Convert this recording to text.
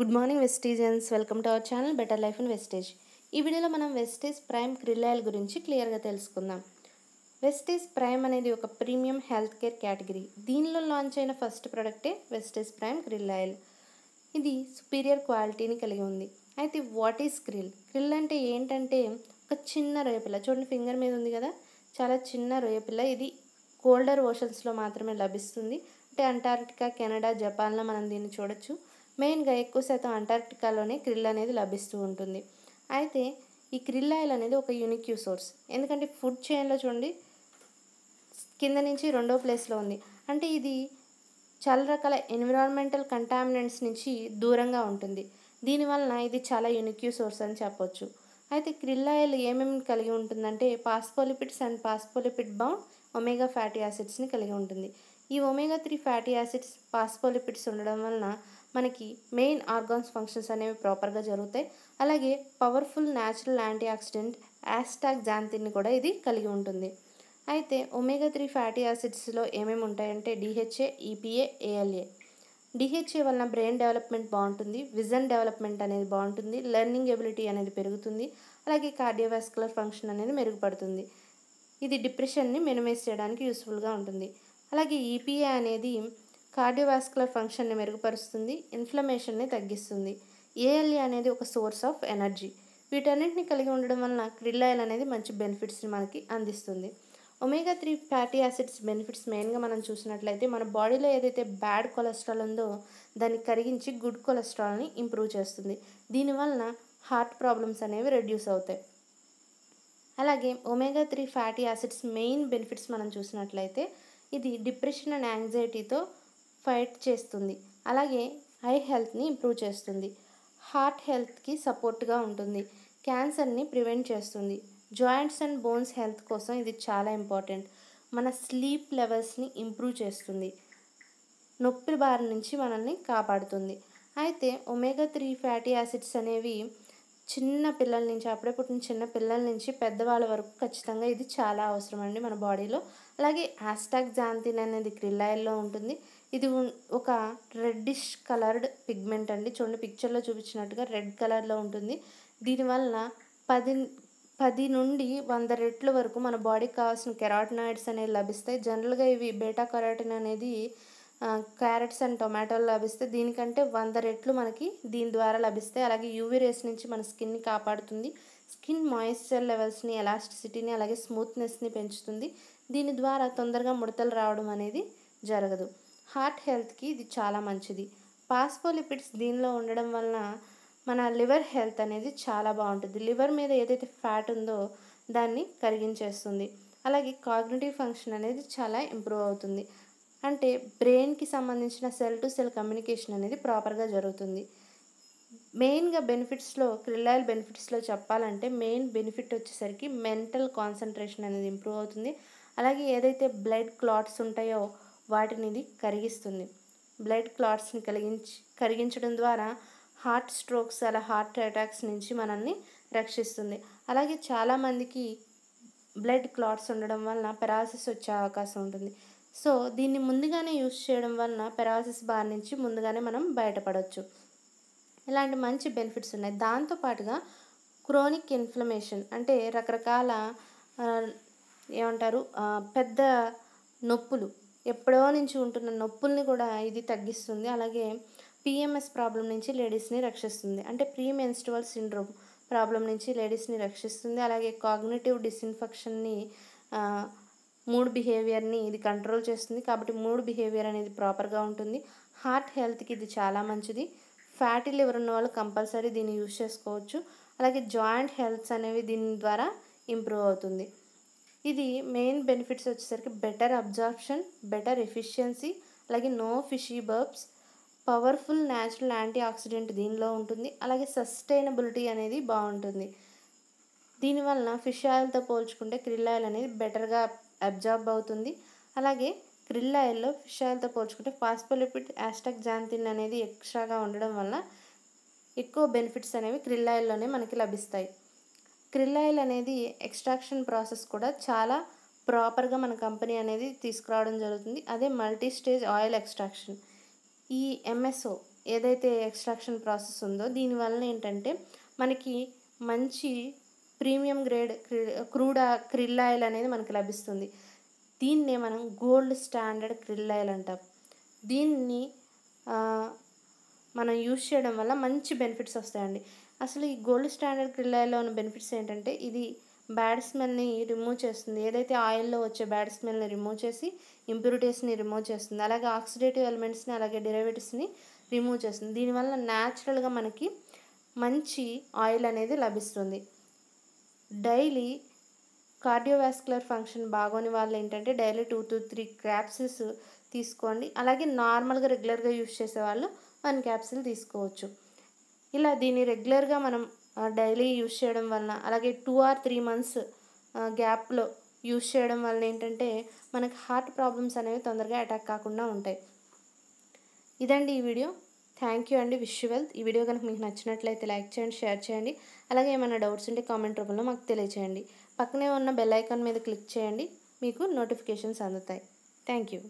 good morning Vestigians welcome to our channel better life and Vestige ఈ వీడియోలో మనం wastage prime క్రిల్లాయిల్ గురించి క్లియర్గా తెలుసుకుందాం వెస్టేజ్ ప్రైమ్ అనేది ఒక ప్రీమియం హెల్త్ కేర్ కేటగిరీ దీనిలో లాంచ్ అయిన ఫస్ట్ ప్రొడక్టే వెస్టేజ్ ప్రైమ్ క్రిల్లాయిల్ ఇది సుపీరియర్ క్వాలిటీని కలిగి ఉంది అయితే వాట్ ఈస్ క్రిల్ క్రిల్ అంటే ఏంటంటే ఒక చిన్న రొయ్యపిల్ల చూడండి ఫింగర్ మీద ఉంది కదా చాలా చిన్న రొయ్యపిల్ల ఇది కోల్డర్ ఓషన్స్లో మాత్రమే లభిస్తుంది అంటే అంటార్కిటికా కెనడా జపాన్లో మనం దీన్ని చూడొచ్చు మెయిన్గా ఎక్కువ శాతం అంటార్క్టికాలోనే క్రిల్ అనేది లభిస్తూ ఉంటుంది అయితే ఈ క్రిల్ ఆయిల్ అనేది ఒక యూనిక్ సోర్స్ ఎందుకంటే ఫుడ్ చైన్లో చూడండి కింద నుంచి రెండో ప్లేస్లో ఉంది అంటే ఇది చాలా రకాల ఎన్విరాన్మెంటల్ కంటామినెంట్స్ నుంచి దూరంగా ఉంటుంది దీనివలన ఇది చాలా యూనిక్ సోర్స్ అని చెప్పొచ్చు అయితే క్రిల్ ఆయిల్ ఏమేమి కలిగి ఉంటుందంటే phospholipids and phospholipid bound omega fatty యాసిడ్స్ని కలిగి ఉంటుంది ఈ omega three fatty acids phospholipids ఉండడం వలన మనకి మెయిన్ ఆర్గాన్స్ ఫంక్షన్స్ అనేవి ప్రాపర్గా జరుగుతాయి అలాగే పవర్ఫుల్ న్యాచురల్ యాంటీ ఆక్సిడెంట్ యాస్టాక్ జాంతిని కూడా ఇది కలిగి ఉంటుంది అయితే ఒమేగా త్రీ ఫ్యాటీ యాసిడ్స్లో ఏమేమి ఉంటాయంటే డిహెచ్ఏ ఈపీఏ ఏఎల్ఏ డిహెచ్ఏ వలన బ్రెయిన్ డెవలప్మెంట్ బాగుంటుంది విజన్ డెవలప్మెంట్ అనేది బాగుంటుంది లెర్నింగ్ ఎబిలిటీ అనేది పెరుగుతుంది అలాగే కార్డియోవాస్కులర్ ఫంక్షన్ అనేది మెరుగుపడుతుంది ఇది డిప్రెషన్ని మినిమైజ్ చేయడానికి యూస్ఫుల్గా ఉంటుంది అలాగే ఈపీఏ అనేది కార్డియోవాస్కులర్ ఫంక్షన్ని మెరుగుపరుస్తుంది ఇన్ఫ్లమేషన్ని తగ్గిస్తుంది ఏఎల్ఈ అనేది ఒక సోర్స్ ఆఫ్ ఎనర్జీ వీటన్నింటినీ కలిగి ఉండడం వలన క్రిల్ ఆయిల్ అనేది మంచి బెనిఫిట్స్ని మనకి అందిస్తుంది omega three fatty acids benefits మెయిన్గా మనం చూసినట్లయితే మన బాడీలో ఏదైతే బ్యాడ్ కొలెస్ట్రాల్ ఉందో దాన్ని కరిగించి గుడ్ కొలెస్ట్రాల్ని ఇంప్రూవ్ చేస్తుంది దీనివలన హార్ట్ ప్రాబ్లమ్స్ అనేవి రెడ్యూస్ అవుతాయి అలాగే omega three fatty acids main benefits మనం చూసినట్లయితే ఇది డిప్రెషన్ అండ్ యాంగ్జైటీతో ఫైట్ చేస్తుంది అలాగే ఐ హెల్త్ని ఇంప్రూవ్ చేస్తుంది హార్ట్ హెల్త్కి సపోర్ట్గా ఉంటుంది క్యాన్సర్ని ప్రివెంట్ చేస్తుంది జాయింట్స్ అండ్ బోన్స్ హెల్త్ కోసం ఇది చాలా ఇంపార్టెంట్ మన స్లీప్ లెవెల్స్ని ఇంప్రూవ్ చేస్తుంది నొప్పి బారి నుంచి మనల్ని కాపాడుతుంది అయితే ఒమేగా త్రీ ఫ్యాటీ యాసిడ్స్ అనేవి చిన్న పిల్లల నుంచి అప్పుడే పుట్టిన చిన్న పిల్లల నుంచి పెద్దవాళ్ళ వరకు ఖచ్చితంగా ఇది చాలా అవసరం అండి మన బాడీలో అలాగే యాస్టాక్ జాంతిన్ అనేది క్రిల్లాయిల్లో ఉంటుంది ఇది ఒక రెడ్డిష్ కలర్డ్ పిగ్మెంట్ అండి చూడండి పిక్చర్లో చూపించినట్టుగా రెడ్ కలర్లో ఉంటుంది దీనివల్ల పది పది నుండి వంద రెట్ల వరకు మన బాడీకి కావాల్సిన కెరాటినాయిడ్స్ అనేవి లభిస్తాయి జనరల్గా ఇవి బేటా కెరాటిన్ అనేది క్యారెట్స్ అండ్ టొమాటోలు లభిస్తే దీనికంటే వంద రెట్లు మనకి దీని ద్వారా లభిస్తాయి అలాగే యూవీ రేస్ నుంచి మన స్కిన్ని కాపాడుతుంది స్కిన్ మాయిశ్చర్ లెవెల్స్ని ఎలాస్టిసిటీని అలాగే స్మూత్నెస్ని పెంచుతుంది దీని ద్వారా తొందరగా ముడతలు రావడం అనేది జరగదు హార్ట్ హెల్త్కి ఇది చాలా మంచిది పాస్పోలిపిడ్స్ దీనిలో ఉండడం వలన మన లివర్ హెల్త్ అనేది చాలా బాగుంటుంది లివర్ మీద ఏదైతే ఫ్యాట్ ఉందో దాన్ని కరిగించేస్తుంది అలాగే కాగ్నేటివ్ ఫంక్షన్ అనేది చాలా ఇంప్రూవ్ అవుతుంది అంటే బ్రెయిన్కి సంబంధించిన సెల్ టు సెల్ కమ్యూనికేషన్ అనేది ప్రాపర్గా జరుగుతుంది మెయిన్గా బెనిఫిట్స్లో క్రిల్లాయిల్ బెనిఫిట్స్లో చెప్పాలంటే మెయిన్ బెనిఫిట్ వచ్చేసరికి మెంటల్ కాన్సన్ట్రేషన్ అనేది ఇంప్రూవ్ అవుతుంది అలాగే ఏదైతే బ్లడ్ క్లాట్స్ ఉంటాయో వాటిని ఇది కరిగిస్తుంది బ్లడ్ క్లాట్స్ని కలిగించి కరిగించడం ద్వారా హార్ట్ స్ట్రోక్స్ అలా హార్ట్ అటాక్స్ నుంచి మనల్ని రక్షిస్తుంది అలాగే చాలామందికి బ్లడ్ క్లాట్స్ ఉండడం వలన పెరాలసిస్ వచ్చే అవకాశం ఉంటుంది సో దీన్ని ముందుగానే యూస్ చేయడం వలన పెరాలసిస్ బారి నుంచి ముందుగానే మనం బయటపడవచ్చు ఇలాంటి మంచి బెనిఫిట్స్ ఉన్నాయి దాంతోపాటుగా క్రోనిక్ ఇన్ఫ్లమేషన్ అంటే రకరకాల ఏమంటారు పెద్ద నొప్పులు ఎప్పుడో నుంచి ఉంటున్న నొప్పుల్ని కూడా ఇది తగ్గిస్తుంది అలాగే పిఎంఎస్ ప్రాబ్లం నుంచి లేడీస్ని రక్షిస్తుంది అంటే ప్రీ మెన్స్ట్రువల్ సిండ్రోమ్ ప్రాబ్లం నుంచి లేడీస్ని రక్షిస్తుంది అలాగే కాగ్నేటివ్ డిస్ఇన్ఫెక్షన్ని మూడ్ బిహేవియర్ని ఇది కంట్రోల్ చేస్తుంది కాబట్టి మూడ్ బిహేవియర్ అనేది ప్రాపర్గా ఉంటుంది హార్ట్ హెల్త్కి ఇది చాలా మంచిది ఫ్యాటీ లివర్ ఉన్న వాళ్ళు కంపల్సరీ దీన్ని యూజ్ చేసుకోవచ్చు అలాగే జాయింట్ హెల్త్స్ అనేవి దీని ద్వారా ఇంప్రూవ్ అవుతుంది ఇది మెయిన్ బెనిఫిట్స్ వచ్చేసరికి బెటర్ అబ్జార్ప్షన్ బెటర్ ఎఫిషియన్సీ అలాగే no fishy burps powerful natural antioxidant దీనిలో ఉంటుంది అలాగే సస్టైనబిలిటీ అనేది బాగుంటుంది దీనివలన ఫిష్ ఆయిల్తో పోల్చుకుంటే క్రిల్ ఆయిల్ అనేది బెటర్గా అబ్జార్బ్ అవుతుంది అలాగే క్రిల్ ఆయిల్లో ఫిష్ ఆయిల్తో పోల్చుకుంటే ఫాస్పోలిపిడ్ యాస్టక్ జాంతిన్ అనేది ఎక్స్ట్రాగా ఉండడం వల్ల ఎక్కువ బెనిఫిట్స్ అనేవి క్రిల్ ఆయిల్లోనే మనకి లభిస్తాయి క్రిల్ ఆయిల్ అనేది ఎక్స్ట్రాక్షన్ ప్రాసెస్ కూడా చాలా ప్రాపర్గా మన కంపెనీ అనేది తీసుకురావడం జరుగుతుంది అదే మల్టీ స్టేజ్ ఆయిల్ ఎక్స్ట్రాక్షన్ ఈ ఎంఎస్ఓ ఏదైతే ఎక్స్ట్రాక్షన్ ప్రాసెస్ ఉందో దీనివల్ల ఏంటంటే మనకి మంచి premium grade crude krill oil అనేది మనకి లభిస్తుంది దీన్నే మనం గోల్డ్ స్టాండర్డ్ క్రిల్ ఆయిల్ అంటాం దీన్ని మనం యూజ్ చేయడం వల్ల మంచి బెనిఫిట్స్ వస్తాయండి అసలు ఈ గోల్డ్ స్టాండర్డ్ క్రిల్లాయిల్లో ఉన్న బెనిఫిట్స్ ఏంటంటే ఇది బ్యాడ్ స్మెల్ని రిమూవ్ చేస్తుంది ఏదైతే ఆయిల్లో వచ్చే బ్యాడ్ స్మెల్ని రిమూవ్ చేసి ఇంప్యూరిటీస్ని రిమూవ్ చేస్తుంది అలాగే ఆక్సిడేటివ్ ఎలిమెంట్స్ని అలాగే డెరివేటివ్స్ని రిమూవ్ చేస్తుంది దీనివల్ల న్యాచురల్గా మనకి మంచి ఆయిల్ అనేది లభిస్తుంది డైలీ కార్డియోవాస్కులర్ ఫంక్షన్ బాగోని వాళ్ళు ఏంటంటే daily two to three capsules తీసుకోండి అలాగే నార్మల్గా రెగ్యులర్గా యూజ్ వాళ్ళు వన్ క్యాప్సిల్ తీసుకోవచ్చు ఇలా దీన్ని రెగ్యులర్గా మనం డైలీ యూస్ చేయడం వలన అలాగే టూ ఆర్ త్రీ మంత్స్ గ్యాప్లో యూస్ చేయడం వలన ఏంటంటే మనకు హార్ట్ ప్రాబ్లమ్స్ అనేవి తొందరగా అటాక్ కాకుండా ఉంటాయి ఇదండి ఈ వీడియో థ్యాంక్ యూ అండి విష్ వెల్త్ ఈ వీడియో కనుక మీకు నచ్చినట్లయితే లైక్ చేయండి షేర్ చేయండి అలాగే ఏమైనా డౌట్స్ ఉంటే కామెంట్ రూపంలో మాకు తెలియచేయండి పక్కనే ఉన్న బెల్ ఐకాన్ మీద క్లిక్ చేయండి మీకు నోటిఫికేషన్స్ అందుతాయి థ్యాంక్ యూ